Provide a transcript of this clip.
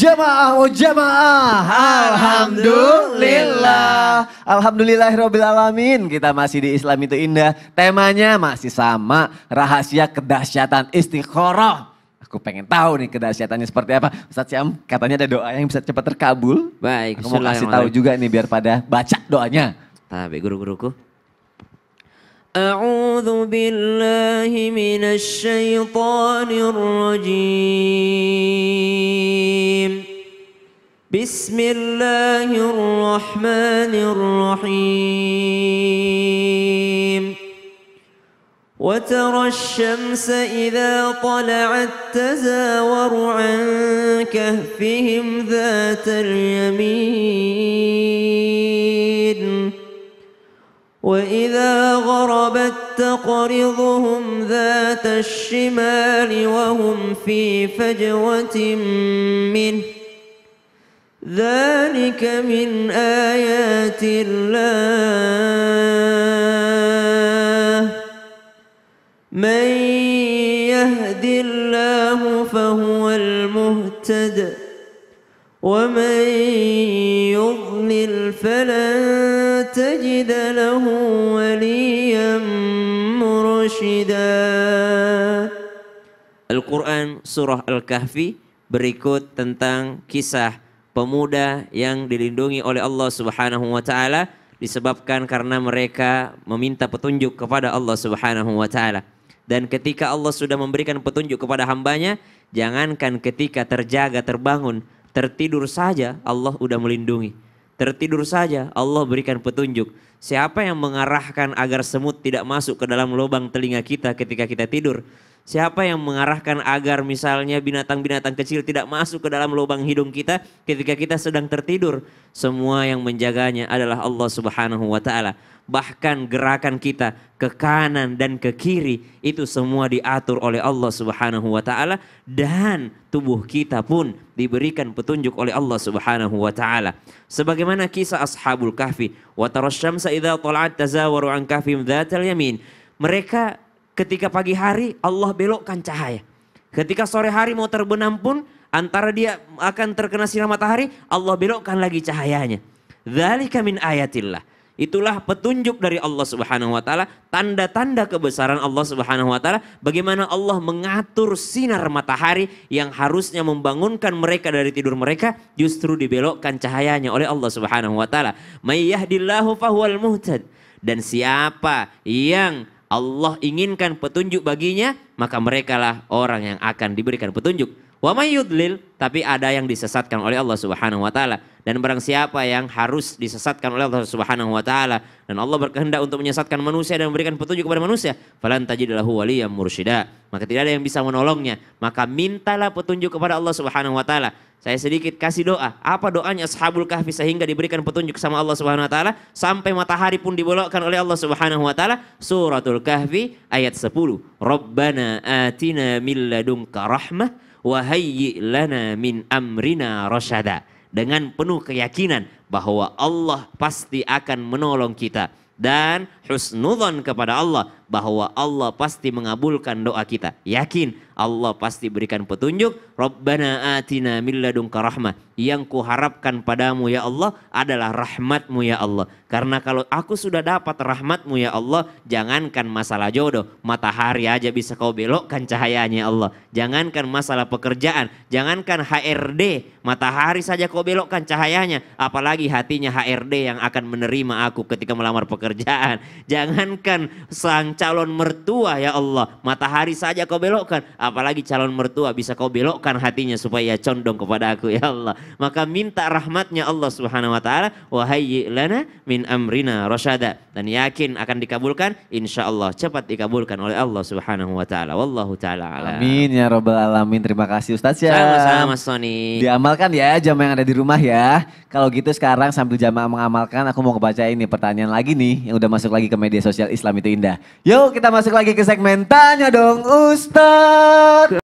Jemaah oh jemaah. Alhamdulillah. alhamdulillah robbil alamin. Kita masih di Islam itu indah. Temanya masih sama, rahasia kedahsyatan istiqoroh. Aku pengen tahu nih kedahsyatannya seperti apa. Ustaz Syam katanya ada doa yang bisa cepat terkabul. Baik, Aku mau kasih tahu juga nih biar pada baca doanya. Tapi guru-guruku. أعوذ بالله من الشيطان الرجيم بسم الله الرحمن الرحيم وترى الشمس إذا طلعت تزاور عن كهفهم ذات اليمين وإذا غربت تقرضهم ذات الشمال وهم في فجوة منه ذلك من آيات الله من يهد الله فهو المهتد ومن يضلل فلن تجد له وليا مرشدا Al-Quran Surah Al-Kahfi berikut tentang kisah pemuda yang dilindungi oleh Allah Subhanahu wa taala disebabkan karena mereka meminta petunjuk kepada Allah Subhanahu wa taala. Dan ketika Allah sudah memberikan petunjuk kepada hambanya, jangankan ketika terjaga, terbangun, tertidur saja Allah sudah melindungi tertidur saja Allah berikan petunjuk. Siapa yang mengarahkan agar semut tidak masuk ke dalam lubang telinga kita ketika kita tidur? Siapa yang mengarahkan agar misalnya binatang-binatang kecil tidak masuk ke dalam lubang hidung kita ketika kita sedang tertidur? Semua yang menjaganya adalah Allah Subhanahu wa taala. Bahkan gerakan kita ke kanan dan ke kiri itu semua diatur oleh Allah Subhanahu wa taala dan tubuh kita pun diberikan petunjuk oleh Allah Subhanahu wa taala. Sebagaimana kisah Ashabul Kahfi, wa tarasyamsa idza tazawaru an kahfim dzatal yamin. Mereka Ketika pagi hari Allah belokkan cahaya. Ketika sore hari mau terbenam pun antara dia akan terkena sinar matahari, Allah belokkan lagi cahayanya. Dzalika min ayatillah. Itulah petunjuk dari Allah Subhanahu wa taala, tanda-tanda kebesaran Allah Subhanahu wa taala bagaimana Allah mengatur sinar matahari yang harusnya membangunkan mereka dari tidur mereka justru dibelokkan cahayanya oleh Allah Subhanahu wa taala. May fahuwal muhtad. Dan siapa yang Allah inginkan petunjuk baginya, maka merekalah orang yang akan diberikan petunjuk. Wa may yudlil, tapi ada yang disesatkan oleh Allah Subhanahu wa taala. Dan barang siapa yang harus disesatkan oleh Allah Subhanahu wa taala dan Allah berkehendak untuk menyesatkan manusia dan memberikan petunjuk kepada manusia, falan tajidlahu waliyyan mursyida. Maka tidak ada yang bisa menolongnya. Maka mintalah petunjuk kepada Allah Subhanahu wa taala. Saya sedikit kasih doa. Apa doanya Ashabul Kahfi sehingga diberikan petunjuk sama Allah Subhanahu wa taala sampai matahari pun dibolokkan oleh Allah Subhanahu wa taala? Suratul Kahfi ayat 10. Rabbana atina min ladunka rahmah wahayyi lana min amrina rasyada dengan penuh keyakinan bahwa Allah pasti akan menolong kita dan husnudzon kepada Allah bahwa Allah pasti mengabulkan doa kita. Yakin Allah pasti berikan petunjuk. Rabbana atina min ladunka Yang kuharapkan padamu ya Allah adalah rahmatmu ya Allah. Karena kalau aku sudah dapat rahmatmu ya Allah, jangankan masalah jodoh, matahari aja bisa kau belokkan cahayanya ya Allah. Jangankan masalah pekerjaan, jangankan HRD, matahari saja kau belokkan cahayanya. Apalagi hatinya HRD yang akan menerima aku ketika melamar pekerjaan. Jangankan sang calon mertua ya Allah. Matahari saja kau belokkan. Apalagi calon mertua bisa kau belokkan hatinya supaya condong kepada aku ya Allah. Maka minta rahmatnya Allah subhanahu wa ta'ala. Wahai lana min amrina rasyada. Dan yakin akan dikabulkan. Insya Allah cepat dikabulkan oleh Allah subhanahu wa ta'ala. Wallahu ta'ala Amin ya robbal alamin. Terima kasih Ustaz ya. Sama-sama Sony. Diamalkan ya jam yang ada di rumah ya. Kalau gitu sekarang sambil jamaah mengamalkan aku mau kebaca ini pertanyaan lagi nih yang udah masuk lagi ke media sosial Islam itu indah. Yuk kita masuk lagi ke segmen Tanya Dong Ustadz.